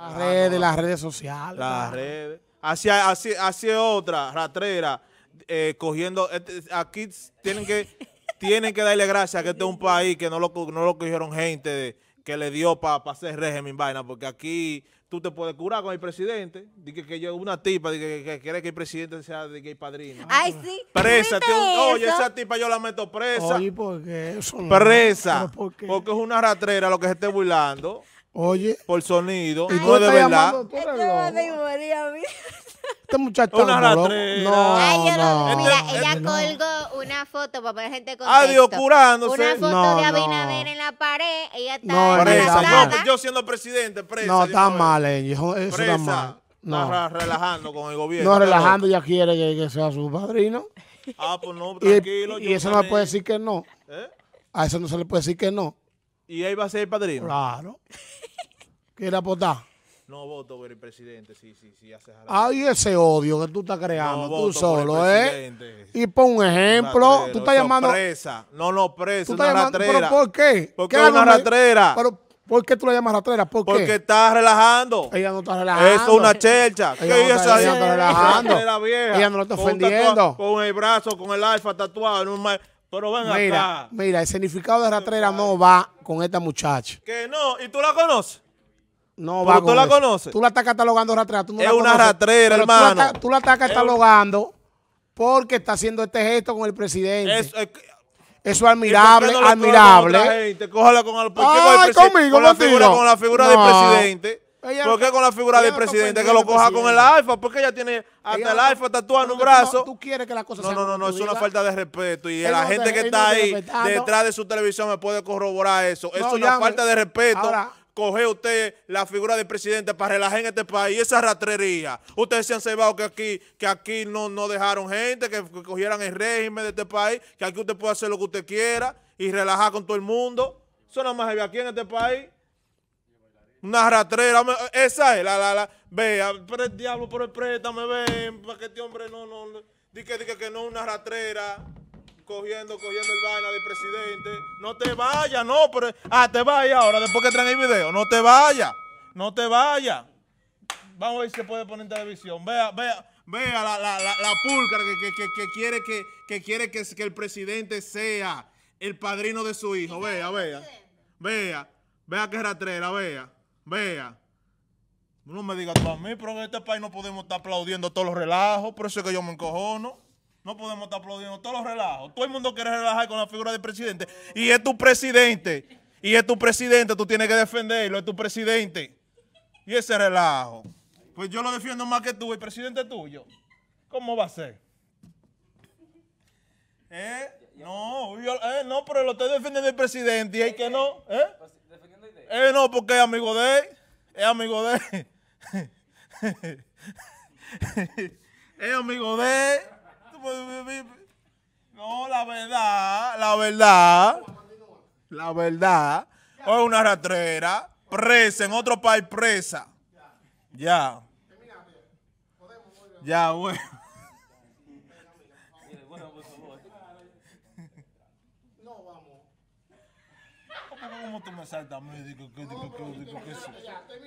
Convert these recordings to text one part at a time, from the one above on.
Las ah, redes, las redes sociales. Las redes. hacia otra, ratrera, eh, cogiendo, eh, eh, aquí tienen que, tienen que darle gracias a que este es un país que no lo, no lo cogieron gente que le dio para hacer régimen vaina, porque aquí tú te puedes curar con el presidente, Dije que, que yo, una tipa de que, quiere que el presidente sea de gay padrino. Ay, sí. Presa, oye, esa tipa yo la meto presa. Oye, ¿por qué eso? Presa, porque es una ratrera lo que se esté burlando. Oye. Por sonido. Y no ah, de verdad. Este muchacho una no, no, este no. Mira, ella colgó una foto para poner gente con Adiós, curándose. Una foto de Abinader en la pared. Ella está no, presa. Yo, yo, siendo presidente, presa. No, está mal, ella. Eh, eso está mal. No. relajando con el gobierno. No, relajando, ya quiere que, sea su padrino. Ah, pues no, tranquilo. Y, eso no le puede decir que no. ¿Eh? A eso no se le puede decir que no. Y ahí va a ser el padrino. Claro. ¿Quiere apostar? No voto por el presidente, sí, sí, sí. Hace Ay, ese odio que tú estás creando, tú solo, ¿eh? Y por un ejemplo, tú estás llamando... Presa. No, no, presa, una llamando... ratrera. ¿Pero por qué? Porque ¿Qué es una ratrera. Pero, ¿por qué tú la llamas ratrera? ¿Por Porque qué? Porque está relajando. Ella no está relajando. Eso es una chercha. Ella, no, está, ella, relajando. Ella, no lo está ofendiendo. Con, el brazo, con el alfa tatuado en un... Pero van mira, acá. Mira, el significado de ratrera no va con esta muchacha. Que no, ¿y tú la conoces? No va tú la conoces. Tú la estás catalogando ratrera. es una ratrera, hermano. Tú la, estás catalogando porque está haciendo este gesto con el presidente. eso es admirable, admirable. Con con, con, conmigo, la figura, con la figura del presidente. ¿Por qué con la figura del presidente? Que lo coja con el alfa, porque ella tiene hasta el alfa tatuado en un brazo. No, tú quieres que No, no, no, es una falta de respeto. Y la gente que está ahí detrás de su televisión me puede corroborar eso. es una falta de respeto. coge usted la figura del presidente para relajar en este país esa ratrería. Ustedes se han cebado que aquí, que aquí no, no dejaron gente, que, cogieran el régimen de este país, que aquí usted puede hacer lo que usted quiera y relajar con todo el mundo. Eso nada más aquí en este país. Una ratrera, esa es la, la, la. Vea, pero el diablo, pero el préstame, ven, para que este hombre no, no. di que, que no, una ratrera cogiendo, cogiendo el vaina del presidente. No te vayas, no, pero... Ah, te vaya ahora, después que traen el video. No te vayas, no te vayas. Vamos a ver si se puede poner en televisión. Vea, vea, vea la, la, que, quiere, que, quiere que, el presidente sea el padrino de su hijo. Vea, vea. Vea, vea que ratrera, vea. Vea. No me digas tú a mí, pero en este país no podemos estar aplaudiendo todos los relajos. Por eso es que yo me encojono. No podemos estar aplaudiendo todos los relajos. Todo el mundo quiere relajar con la figura del presidente. Y es tu presidente. Y es tu presidente. Tú tienes que defenderlo. Es tu presidente. Y ese relajo. Pues yo lo defiendo más que tú. El presidente tuyo. ¿Cómo va a ser? ¿Eh? No, eh, no, pero lo estoy defendiendo el presidente y hay que no. ¿eh? Eh, no, porque es amigo de él. Es amigo de él. es amigo de No, la verdad, la verdad. La verdad. O es una ratrera, Presa, en otro país presa. Ya. Ya, bueno.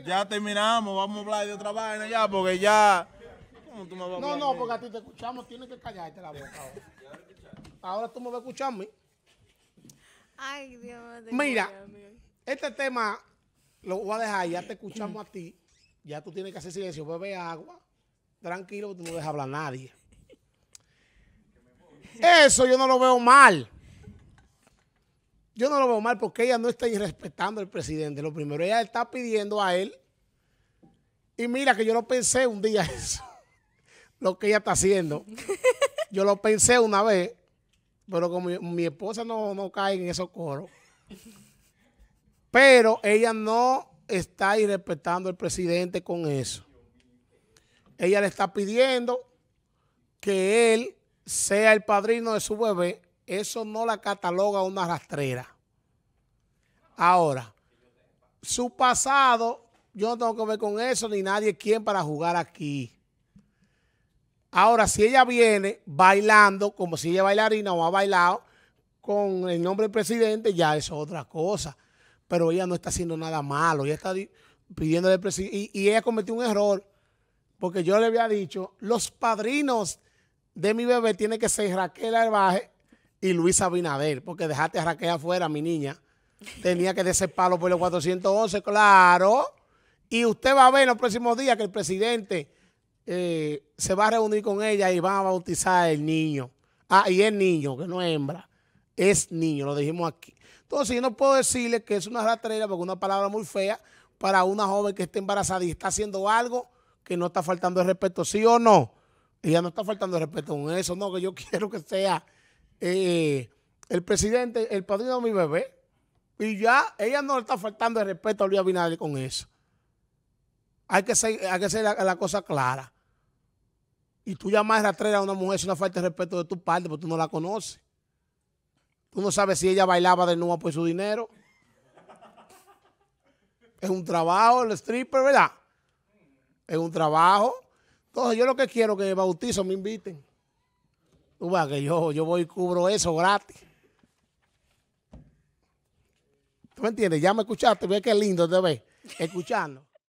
Ya terminamos, vamos a hablar de otra vaina ya, porque ya... tú me vas a No, no, porque a ti te escuchamos, tienes que callarte la boca ahora. Ahora tú me vas a escuchar a mí. Ay, Dios mío. Mira. Este tema lo voy a dejar, ya te escuchamos a ti. Ya tú tienes que hacer silencio, bebe agua. Tranquilo, tú no dejas hablar a nadie. Eso yo no lo veo mal yo no lo veo mal porque ella no está irrespetando al presidente. Lo primero, ella está pidiendo a él. Y mira que yo no pensé un día eso, lo que ella está haciendo. Yo lo pensé una vez, pero como mi, esposa no, no cae en esos coros. Pero ella no está irrespetando al presidente con eso. Ella le está pidiendo que él sea el padrino de su bebé eso no la cataloga una rastrera. Ahora, su pasado, yo no tengo que ver con eso, ni nadie quién para jugar aquí. Ahora, si ella viene bailando, como si ella bailarina o ha bailado, con el nombre del presidente, ya eso es otra cosa. Pero ella no está haciendo nada malo, ella está pidiendo presidente. Y, ella cometió un error, porque yo le había dicho, los padrinos de mi bebé tienen que ser Raquel Arbaje y Luisa Abinader, porque dejaste a Raquel afuera, mi niña. Tenía que palo por los 411, claro. Y usted va a ver en los próximos días que el presidente eh, se va a reunir con ella y va a bautizar el niño. Ah, y es niño, que no es hembra. Es niño, lo dijimos aquí. Entonces yo no puedo decirle que es una rastrera porque es una palabra muy fea para una joven que está embarazada y está haciendo algo que no está faltando el respeto, ¿sí o no? Ella no está faltando el respeto con eso, no, que yo quiero que sea eh, el presidente, el padrino de mi bebé. Y ya ella no le está faltando el respeto a Luis Abinader con eso. Hay que ser, hay que la, cosa clara. Y tú llamas traer a una mujer es una falta de respeto de tu padre porque tú no la conoces. Tú no sabes si ella bailaba de nuevo por su dinero. Es un trabajo el stripper, ¿verdad? Es un trabajo. Entonces yo lo que quiero es que bautizo me inviten. Tú vas que yo, yo voy y cubro eso gratis. ¿Tú me entiendes? Ya me escuchaste, ve qué lindo te ves escuchando.